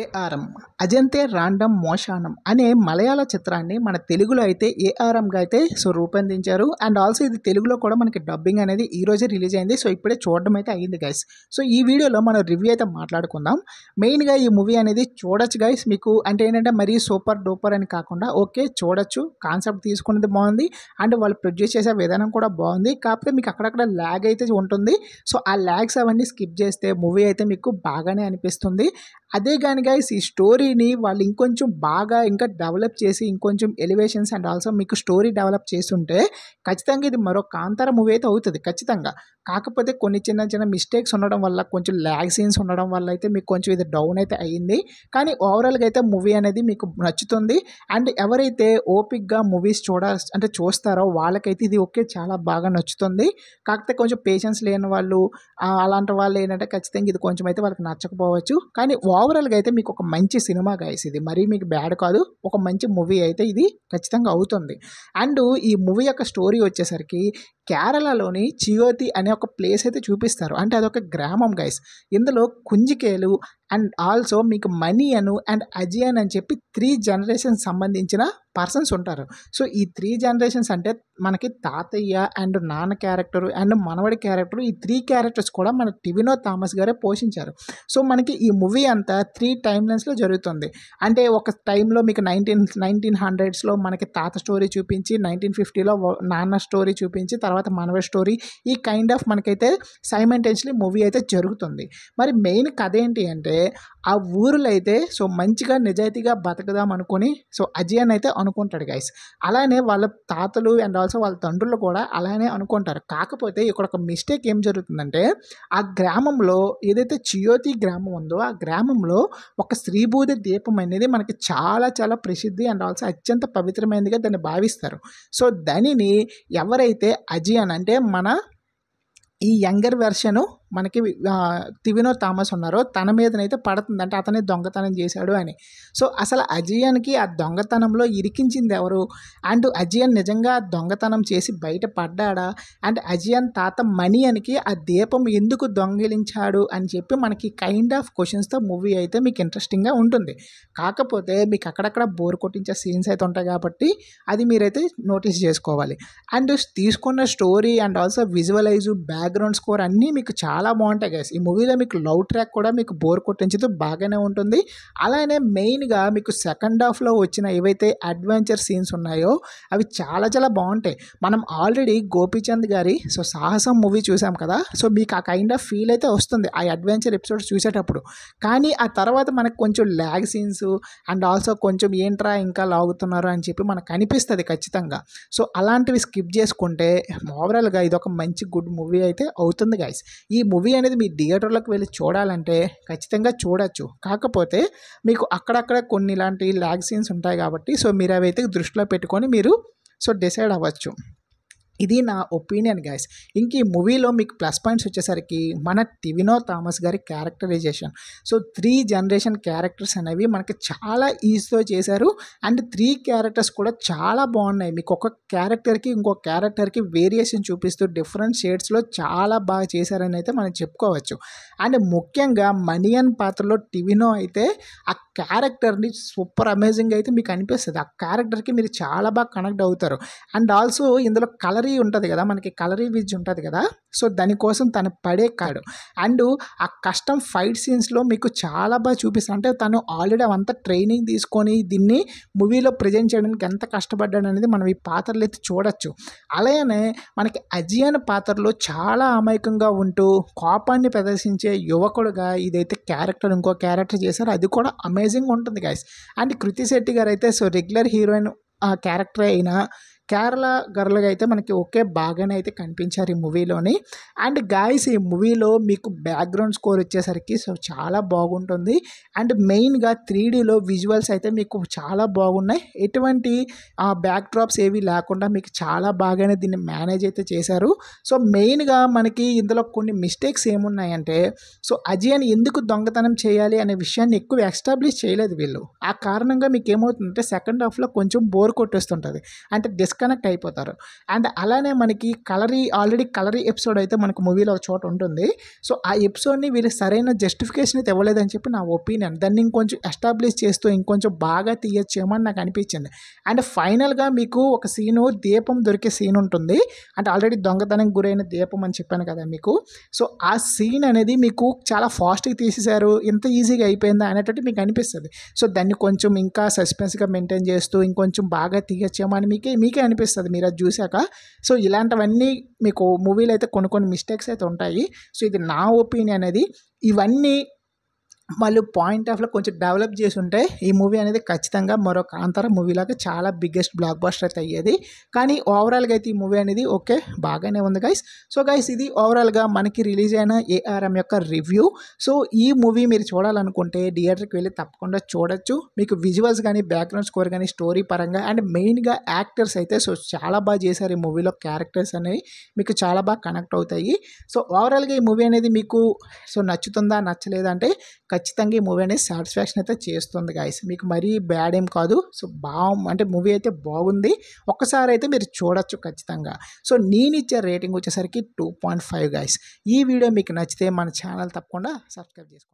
ARM అజంతే random మోషానం అనే మలయాళ చిత్రాన్ని మన తెలుగులో అయితే ఏఆర్ఎంగా అయితే సో రూపొందించారు అండ్ ఆల్సో ఇది తెలుగులో కూడా మనకి డబ్బింగ్ అనేది ఈ రోజే రిలీజ్ అయింది సో ఇప్పుడే చూడడం అయితే అయ్యింది గైస్ సో ఈ వీడియోలో మనం రివ్యూ అయితే మాట్లాడుకుందాం మెయిన్గా ఈ మూవీ అనేది చూడొచ్చు గైస్ మీకు అంటే ఏంటంటే మరీ సూపర్ డూపర్ అని కాకుండా ఓకే చూడొచ్చు కాన్సెప్ట్ తీసుకున్నది బాగుంది అండ్ వాళ్ళు ప్రొడ్యూస్ చేసే విధానం కూడా బాగుంది కాకపోతే మీకు అక్కడక్కడ ల్యాగ్ అయితే ఉంటుంది సో ఆ ల్యాగ్స్ అవన్నీ స్కిప్ చేస్తే మూవీ అయితే మీకు బాగానే అనిపిస్తుంది అదే కానీ గైస్ ఈ స్టోరీని వాళ్ళు ఇంకొంచెం బాగా ఇంకా డెవలప్ చేసి ఇంకొంచెం ఎలివేషన్స్ అండ్ ఆల్సో మీకు స్టోరీ డెవలప్ చేస్తుంటే ఖచ్చితంగా ఇది మరో కాంతర మూవీ అయితే అవుతుంది ఖచ్చితంగా కాకపోతే కొన్ని చిన్న చిన్న మిస్టేక్స్ ఉండడం వల్ల కొంచెం ల్యాగ్ సీన్స్ ఉండడం వల్ల అయితే మీకు కొంచెం ఇది డౌన్ అయితే అయ్యింది కానీ ఓవరాల్గా అయితే మూవీ అనేది మీకు నచ్చుతుంది అండ్ ఎవరైతే ఓపిక్గా మూవీస్ చూడ అంటే చూస్తారో వాళ్ళకైతే ఇది ఓకే చాలా బాగా నచ్చుతుంది కాకపోతే కొంచెం పేషెన్స్ లేని వాళ్ళు అలాంటి వాళ్ళు ఏంటంటే ఖచ్చితంగా ఇది కొంచెం అయితే వాళ్ళకి నచ్చకపోవచ్చు కానీ ఓవరాల్గా అయితే మీకు ఒక మంచి సినిమా గాయస్ ఇది మరీ మీకు బ్యాడ్ కాదు ఒక మంచి మూవీ అయితే ఇది ఖచ్చితంగా అవుతుంది అండ్ ఈ మూవీ యొక్క స్టోరీ వచ్చేసరికి కేరళలోని చియోతి అనే ఒక ప్లేస్ అయితే చూపిస్తారు అంటే అదొక గ్రామం గైస్ ఇందులో కుంజికేలు అండ్ ఆల్సో మీకు మనీ అను అండ్ అజియన్ అని చెప్పి త్రీ జనరేషన్ సంబంధించిన పర్సన్స్ ఉంటారు సో ఈ త్రీ జనరేషన్స్ అంటే మనకి తాతయ్య అండ్ నాన్న క్యారెక్టర్ అండ్ మనవడి క్యారెక్టర్ ఈ త్రీ క్యారెక్టర్స్ కూడా మన టివినో థామస్ గారే పోషించారు సో మనకి ఈ మూవీ అంతా త్రీ టైమ్ లైన్స్లో జరుగుతుంది అంటే ఒక టైంలో మీకు నైన్టీన్ నైన్టీన్ హండ్రెడ్స్లో మనకి తాత స్టోరీ చూపించి నైన్టీన్ ఫిఫ్టీలో నాన్న స్టోరీ చూపించి తర్వాత తర్వాత మనవ స్టోరీ ఈ కైండ్ ఆఫ్ మనకైతే సైమెంటెన్స్లీ మూవీ అయితే జరుగుతుంది మరి మెయిన్ కథ ఏంటి అంటే ఆ ఊరులో అయితే సో మంచిగా నిజాయితీగా బతకదాం అనుకుని సో అజయ్ అని అయితే అనుకుంటాడు గైస్ అలానే వాళ్ళ తాతలు అండ్ ఆల్సో వాళ్ళ తండ్రులు కూడా అలానే అనుకుంటారు కాకపోతే ఇక్కడ ఒక మిస్టేక్ ఏం జరుగుతుందంటే ఆ గ్రామంలో ఏదైతే చియోతి గ్రామం ఉందో ఆ గ్రామంలో ఒక శ్రీభూత దీపం అనేది మనకి చాలా చాలా ప్రసిద్ధి అండ్ ఆల్సో అత్యంత పవిత్రమైనదిగా దాన్ని భావిస్తారు సో దానిని ఎవరైతే అజయ్ జనరేట్ జీ అని అంటే మన ఈ యంగర్ వెర్షను మనకి తివినో థామస్ ఉన్నారో తన మీదనైతే పడుతుంది అంటే అతనే దొంగతనం చేశాడు అని సో అసలు అజయాన్కి ఆ దొంగతనంలో ఇరికించింది ఎవరు అండ్ అజయన్ నిజంగా దొంగతనం చేసి బయట పడ్డాడా అండ్ అజయన్ తాత మణియన్కి ఆ దీపం ఎందుకు దొంగిలించాడు అని చెప్పి మనకి కైండ్ ఆఫ్ క్వశ్చన్స్తో మూవీ అయితే మీకు ఇంట్రెస్టింగ్గా ఉంటుంది కాకపోతే మీకు అక్కడక్కడ బోర్ కొట్టించే సీన్స్ అయితే ఉంటాయి కాబట్టి అది మీరైతే నోటీస్ చేసుకోవాలి అండ్ తీసుకున్న story and also visualize background score అన్నీ మీకు చాలా చాలా బాగుంటాయి గైస్ ఈ మూవీలో మీకు లవ్ ట్రాక్ కూడా మీకు బోర్ కొట్టించదు బాగానే ఉంటుంది అలానే మెయిన్గా మీకు సెకండ్ హాఫ్లో వచ్చిన ఏవైతే అడ్వెంచర్ సీన్స్ ఉన్నాయో అవి చాలా చాలా బాగుంటాయి మనం ఆల్రెడీ గోపీచంద్ గారి సో సాహసం మూవీ చూసాం కదా సో మీకు ఆ కైండ్ ఆఫ్ ఫీల్ అయితే వస్తుంది ఆ అడ్వెంచర్ ఎపిసోడ్స్ చూసేటప్పుడు కానీ ఆ తర్వాత మనకు కొంచెం ల్యాగ్ సీన్స్ అండ్ ఆల్సో కొంచెం ఏంట్రా ఇంకా లాగుతున్నారు అని చెప్పి మనకు అనిపిస్తుంది ఖచ్చితంగా సో అలాంటివి స్కిప్ చేసుకుంటే ఓవరాల్గా ఇది ఒక మంచి గుడ్ మూవీ అయితే అవుతుంది గాయస్ ఈ మూవీ అనేది మీ థియేటర్లోకి వెళ్ళి చూడాలంటే ఖచ్చితంగా చూడొచ్చు కాకపోతే మీకు అక్కడక్కడ కొన్ని ఇలాంటి ల్యాగ్ సీన్స్ ఉంటాయి కాబట్టి సో మీరు అవి అయితే దృష్టిలో పెట్టుకొని మీరు సో డిసైడ్ అవ్వచ్చు ఇది నా ఒపీనియన్ గైస్ ఇంక ఈ మూవీలో మీకు ప్లస్ పాయింట్స్ వచ్చేసరికి మన టివినో థామస్ గారి characterization so three generation characters అనేవి మనకి చాలా ఈజీతో చేశారు అండ్ త్రీ క్యారెక్టర్స్ కూడా చాలా బాగున్నాయి మీకు ఒక క్యారెక్టర్కి ఇంకో క్యారెక్టర్కి వేరియేషన్ చూపిస్తూ డిఫరెంట్ షేడ్స్లో చాలా బాగా చేశారని అయితే మనం చెప్పుకోవచ్చు అండ్ ముఖ్యంగా మనియన్ పాత్రలో టివినో అయితే ఆ క్యారెక్టర్ని సూపర్ అమేజింగ్ అయితే మీకు అనిపిస్తుంది ఆ క్యారెక్టర్కి మీరు చాలా బాగా కనెక్ట్ అవుతారు అండ్ ఆల్సో ఇందులో కలర్ కలరీ ఉంటుంది కదా మనకి కలరీ విజ్ ఉంటుంది కదా సో దానికోసం తను పడే కాడు అండ్ ఆ కష్టం ఫైట్ సీన్స్లో మీకు చాలా బాగా చూపిస్తాను అంటే తను ఆల్రెడీ అంత ట్రైనింగ్ తీసుకొని దీన్ని మూవీలో ప్రజెంట్ చేయడానికి ఎంత కష్టపడ్డాడు అనేది మనం ఈ పాత్రలు అయితే చూడొచ్చు అలాగే మనకి అజియన్ పాత్రలో చాలా అమాయకంగా ఉంటూ కోపాన్ని ప్రదర్శించే యువకుడుగా ఇదైతే క్యారెక్టర్ ఇంకో క్యారెక్టర్ చేశారు అది కూడా అమేజింగ్ ఉంటుంది గాయస్ అండ్ కృతి శెట్టి గారు అయితే సో రెగ్యులర్ హీరోయిన్ క్యారెక్టర్ అయినా కేరళ గర్ల్గా అయితే మనకి ఓకే బాగానే అయితే కనిపించారు ఈ మూవీలోని అండ్ గాయస్ ఈ మూవీలో మీకు బ్యాక్గ్రౌండ్ స్కోర్ వచ్చేసరికి సో చాలా బాగుంటుంది అండ్ మెయిన్గా త్రీ డీలో విజువల్స్ అయితే మీకు చాలా బాగున్నాయి ఎటువంటి బ్యాక్ డ్రాప్స్ ఏవి లేకుండా మీకు చాలా బాగానే దీన్ని మేనేజ్ అయితే చేశారు సో మెయిన్గా మనకి ఇందులో కొన్ని మిస్టేక్స్ ఏమున్నాయంటే సో అజయ్ ఎందుకు దొంగతనం చేయాలి అనే విషయాన్ని ఎక్కువ ఎస్టాబ్లిష్ చేయలేదు వీళ్ళు ఆ కారణంగా మీకు ఏమవుతుందంటే సెకండ్ హాఫ్లో కొంచెం బోర్ కొట్టేస్తుంటుంది అంటే డిస్క్ డిస్కనెక్ట్ అయిపోతారు అండ్ అలానే మనకి కలరీ ఆల్రెడీ కలరీ ఎపిసోడ్ అయితే మనకు మూవీలో ఒక చోట ఉంటుంది సో ఆ ఎపిసోడ్ని వీళ్ళు సరైన జస్టిఫికేషన్ అయితే ఇవ్వలేదని చెప్పి నా ఒపీనియన్ దాన్ని ఇంకొంచెం ఎస్టాబ్లిష్ చేస్తూ ఇంకొంచెం బాగా తీయచ్చేమని నాకు అనిపించింది అండ్ ఫైనల్గా మీకు ఒక సీను దీపం దొరికే సీన్ ఉంటుంది అంటే ఆల్రెడీ దొంగతనం గురైన దీపం అని చెప్పాను కదా మీకు సో ఆ సీన్ అనేది మీకు చాలా ఫాస్ట్గా తీసేశారు ఎంత ఈజీగా అయిపోయిందా అనేటట్టు మీకు అనిపిస్తుంది సో దాన్ని కొంచెం ఇంకా సస్పెన్స్గా మెయింటైన్ చేస్తూ ఇంకొంచెం బాగా తీయచ్చేమని మీకే మీకే అనిపిస్తుంది మీరు అది చూశాక సో ఇలాంటివన్నీ మీకు మూవీలు అయితే కొన్ని కొన్ని మిస్టేక్స్ అయితే ఉంటాయి సో ఇది నా ఒపీనియన్ అనేది ఇవన్నీ వాళ్ళు పాయింట్ ఆఫ్లో కొంచెం డెవలప్ చేసి ఉంటే ఈ మూవీ అనేది ఖచ్చితంగా మరో మూవీ మూవీలాగా చాలా బిగ్గెస్ట్ బ్లాక్ బాస్టర్ అయితే అయ్యేది కానీ ఓవరాల్గా అయితే ఈ మూవీ అనేది ఓకే బాగానే ఉంది గైస్ సో గైస్ ఇది ఓవరాల్గా మనకి రిలీజ్ అయిన ఏఆర్ఎం యొక్క రివ్యూ సో ఈ మూవీ మీరు చూడాలనుకుంటే థియేటర్కి వెళ్ళి తప్పకుండా చూడొచ్చు మీకు విజువల్స్ కానీ బ్యాక్గ్రౌండ్ స్కోర్ కానీ స్టోరీ పరంగా అండ్ మెయిన్గా యాక్టర్స్ అయితే సో చాలా బాగా చేశారు ఈ మూవీలో క్యారెక్టర్స్ అనేవి మీకు చాలా బాగా కనెక్ట్ అవుతాయి సో ఓవరాల్గా ఈ మూవీ అనేది మీకు సో నచ్చుతుందా నచ్చలేదా అంటే ఖచ్చితంగా ఈ మూవీ అనేది సాటిస్ఫాక్షన్ అయితే చేస్తుంది గాయస్ మీకు మరీ బ్యాడ్ ఏం కాదు సో బా అంటే మూవీ అయితే బాగుంది ఒక్కసారి అయితే మీరు చూడొచ్చు ఖచ్చితంగా సో నేను ఇచ్చే రేటింగ్ వచ్చేసరికి టూ పాయింట్ ఫైవ్ గాయస్ ఈ వీడియో మీకు నచ్చితే మన ఛానల్ తప్పకుండా సబ్స్క్రైబ్ చేసుకోండి